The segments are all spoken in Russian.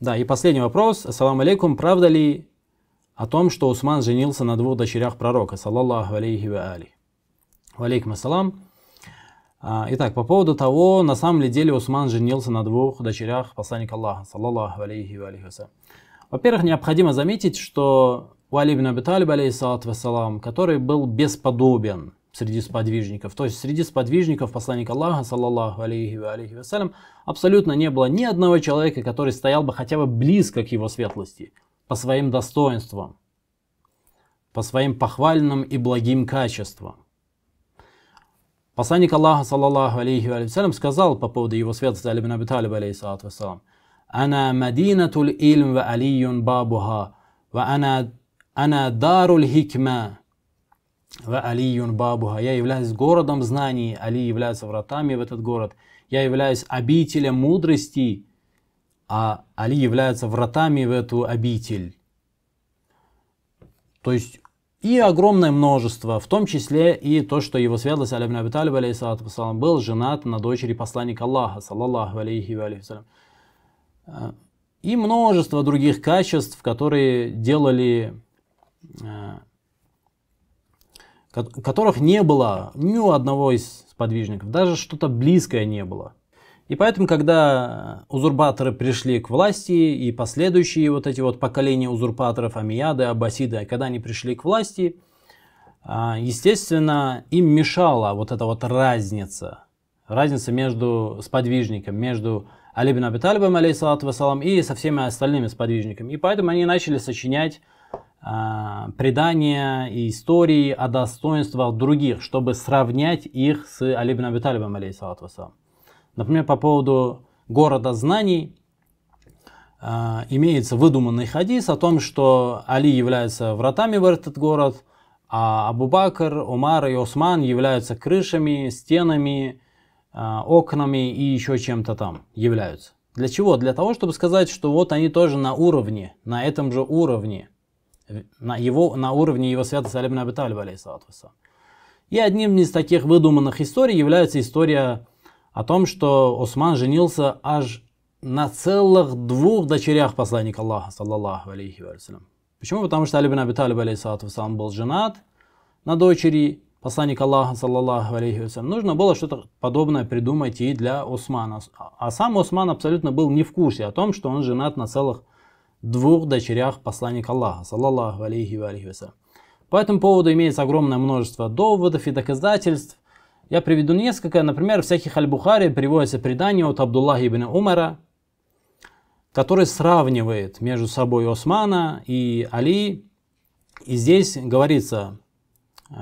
Да, и последний вопрос. Ассаламу алейкум. Правда ли о том, что Усман женился на двух дочерях пророка, саллаллаху алейхи ва али. Валейкум ассалам. А, итак, по поводу того, на самом ли деле Усман женился на двух дочерях посланника Аллаха, саллаллаху алейхи ва алейхи Во-первых, необходимо заметить, что Уали ибн Абиталиб, алейхиссалат вассалам, который был бесподобен среди сподвижников. То есть среди сподвижников посланника Аллаха, саллаллаху алейхи ва алейхи вассалям, абсолютно не было ни одного человека, который стоял бы хотя бы близко к его светлости, по своим достоинствам, по своим похвальным и благим качествам. Посланник Аллаха, саллаллаху алейхи ва алейхи сказал по поводу его светлости Али бин Аби Талиб, алейхиссалату вассалам, «Ана мадинатуль ильм ва алиюн бабуха, ва ана, ана даруль хикма, Ва алиюн бабуха. Я являюсь городом знаний. Али является вратами в этот город. Я являюсь обителем мудрости. А Али является вратами в эту обитель. То есть и огромное множество, в том числе и то, что его светлость Алибн Абиталиб, алейхиссалату вассалам, был женат на дочери посланника Аллаха, саллаллаху алейхи вассалям. Э, и множество других качеств, которые делали э, которых не было ни у одного из сподвижников, даже что-то близкое не было. И поэтому, когда узурпаторы пришли к власти, и последующие вот эти вот поколения узурпаторов, Амияды, Аббасиды, когда они пришли к власти, а, естественно, им мешала вот эта вот разница. Разница между сподвижником, между Алибин Абиталибом, алейсалату вассалам, и со всеми остальными сподвижниками. И поэтому они начали сочинять а, предания и истории о достоинствах других, чтобы сравнять их с Али ибн Аби Талибом, Например, по поводу города знаний а, имеется выдуманный хадис о том, что Али является вратами в этот город, а Абу-Бакр, Умар и Осман являются крышами, стенами, а, окнами и еще чем-то там являются. Для чего? Для того, чтобы сказать, что вот они тоже на уровне, на этом же уровне – на, его, на уровне его святости Алибн Абиталиб, алейхиссалату И одним из таких выдуманных историй является история о том, что Осман женился аж на целых двух дочерях посланника Аллаха, саллаллаху алейхи вассалям. Почему? Потому что Алибн Абиталиб, алейхиссалату вассалам, был женат на дочери посланника Аллаха, саллаллаху алейхи вассалям. Нужно было что-то подобное придумать и для Османа. А сам Осман абсолютно был не в курсе о том, что он женат на целых двух дочерях посланника Аллаха, саллаллаху алейхи ва алейхи вассалям. По этому поводу имеется огромное множество доводов и доказательств. Я приведу несколько. Например, в всяких Аль-Бухари приводится предание от Абдуллаха ибн Умара, который сравнивает между собой Османа и Али. И здесь говорится, э,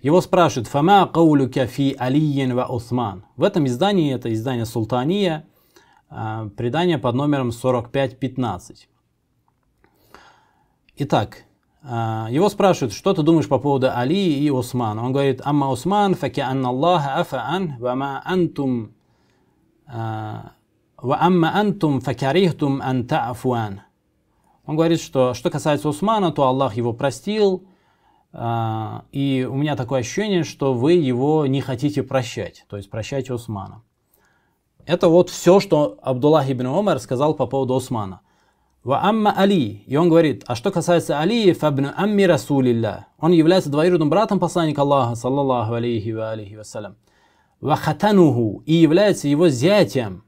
его спрашивают, «Фама каулюка фи алиен ва Осман». В этом издании, это издание Султания – а, предание под номером 4515. Итак, а, его спрашивают, что ты думаешь по поводу Али и Усмана. Он говорит, «Амма Усман, факи анна Аллаха афаан, вама антум, а, ва амма антум факарихтум анта афуан». Он говорит, что что касается Усмана, то Аллах его простил, и у меня такое ощущение, что вы его не хотите прощать, то есть прощать Усмана. Это вот все, что Абдуллах ибн Умар сказал по поводу Османа. Ва амма Али. И он говорит, а что касается Али, фабн амми расулилля. Он является двоюродным братом посланника Аллаха, саллаллаху алейхи ва алейхи вассалям. Ва хатануху. И является его зятем.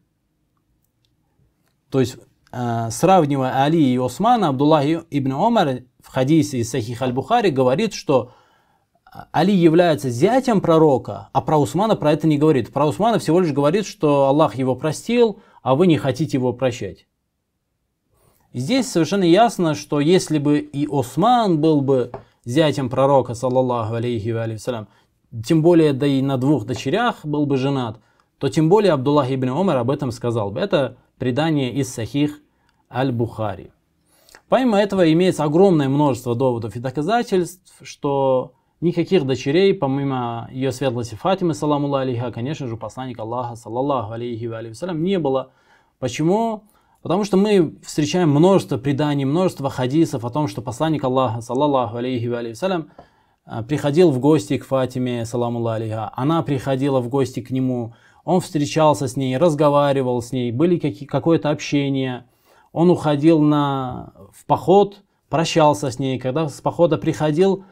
То есть, э, сравнивая Али и Османа, Абдуллах ибн Умар в хадисе из Сахих аль-Бухари говорит, что Али является зятем пророка, а про Усмана про это не говорит. Про Усмана всего лишь говорит, что Аллах его простил, а вы не хотите его прощать. Здесь совершенно ясно, что если бы и Усман был бы зятем пророка, саллаллаху алейхи вассалям, тем более да и на двух дочерях был бы женат, то тем более Абдуллах ибн Умар об этом сказал бы. Это предание из Сахих Аль-Бухари. Помимо этого имеется огромное множество доводов и доказательств, что Никаких дочерей, помимо ее светлости Фатимы, саламу алейха, конечно же, посланник Аллаха, саллаллаху алейхи вассалям, не было. Почему? Потому что мы встречаем множество преданий, множество хадисов о том, что посланник Аллаха, саллаллаху алейхи вассалям, э, приходил в гости к Фатиме, саламу алейха, она приходила в гости к нему, он встречался с ней, разговаривал с ней, были какое-то общение, он уходил на, в поход, прощался с ней, когда с похода приходил,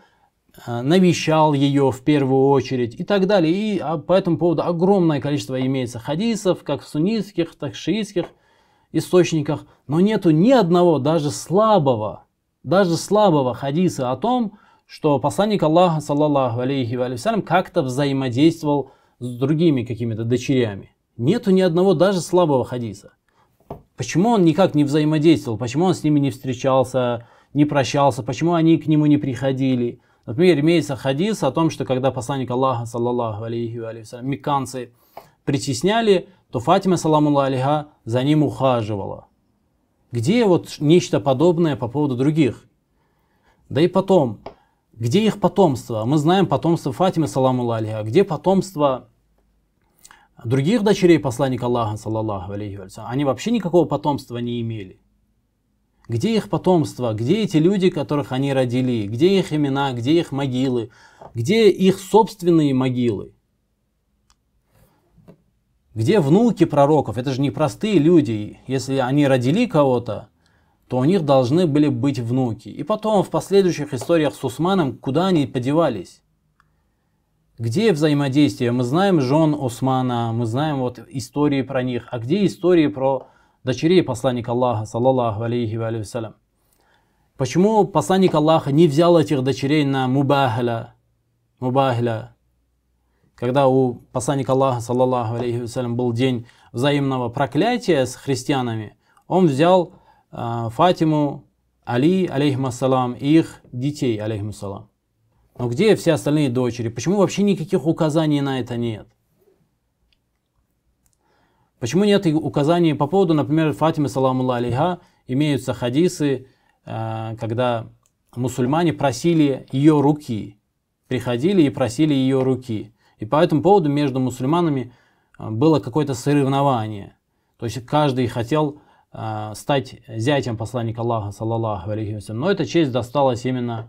Э, навещал ее в первую очередь и так далее. И а, по этому поводу огромное количество имеется хадисов, как в суннитских, так и в шиитских источниках, но нету ни одного, даже слабого, даже слабого хадиса о том, что посланник Аллаха, саллаллаху алейхи вассалям, как-то взаимодействовал с другими какими-то дочерями. Нету ни одного даже слабого хадиса. Почему он никак не взаимодействовал, почему он с ними не встречался, не прощался, почему они к нему не приходили – Например, имеется хадис о том, что когда посланник Аллаха, саллаллаху алейхи вассалям, мекканцы притесняли, то Фатима, саламу алейха, за ним ухаживала. Где вот нечто подобное по поводу других? Да и потом, где их потомство? Мы знаем потомство Фатимы, саламу алейха. Где потомство других дочерей посланника Аллаха, саллаллаху алейхи вассалям? Они вообще никакого потомства не имели. Где их потомство? Где эти люди, которых они родили? Где их имена? Где их могилы? Где их собственные могилы? Где внуки пророков? Это же не простые люди. Если они родили кого-то, то у них должны были быть внуки. И потом в последующих историях с Усманом, куда они подевались? Где взаимодействие? Мы знаем жен Усмана, мы знаем вот истории про них. А где истории про дочерей посланника Аллаха, саллаллаху алейхи ва салям. Почему посланник Аллаха не взял этих дочерей на мубахля, мубахля, когда у посланника Аллаха, саллаллаху алейхи вассалям, был день взаимного проклятия с христианами, он взял э, Фатиму, Али, алейхиссалам, и их детей, алейхиссалам. Но где все остальные дочери? Почему вообще никаких указаний на это нет? Почему нет указаний по поводу, например, Фатимы, саламу алейха, имеются хадисы, э, когда мусульмане просили ее руки, приходили и просили ее руки. И по этому поводу между мусульманами э, было какое-то соревнование. То есть каждый хотел э, стать зятем посланника Аллаха, саллаллаху алейхи Но эта честь досталась именно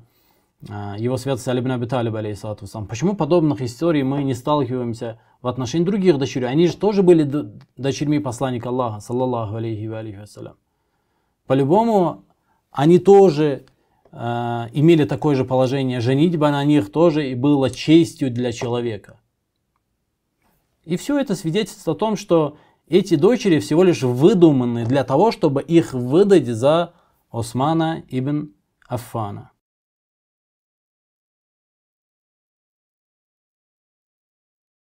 а, его святость Алибн Аби Талиб, алейхиссалату Почему подобных историй мы не сталкиваемся в отношении других дочерей? Они же тоже были дочерьми посланника Аллаха, саллаллаху алейхи ва алейхи вассалям. По-любому, они тоже э, имели такое же положение. Женитьба на них тоже и было честью для человека. И все это свидетельствует о том, что эти дочери всего лишь выдуманы для того, чтобы их выдать за Османа ибн Аффана.